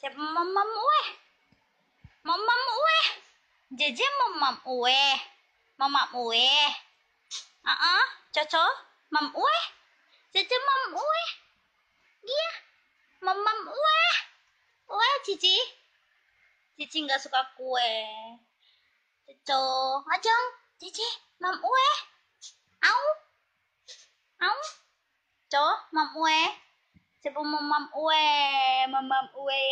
じゃもんまんおえもんまんおえじゃじゃもんまんおえもんまんおえああちょちょまんおえじゃじゃもんおえいやもんまんおえおえじじじじがすかこえちょちょあちょじじまんおえあおあおちょまんおえ Sebelum mam uwe, mam uwe.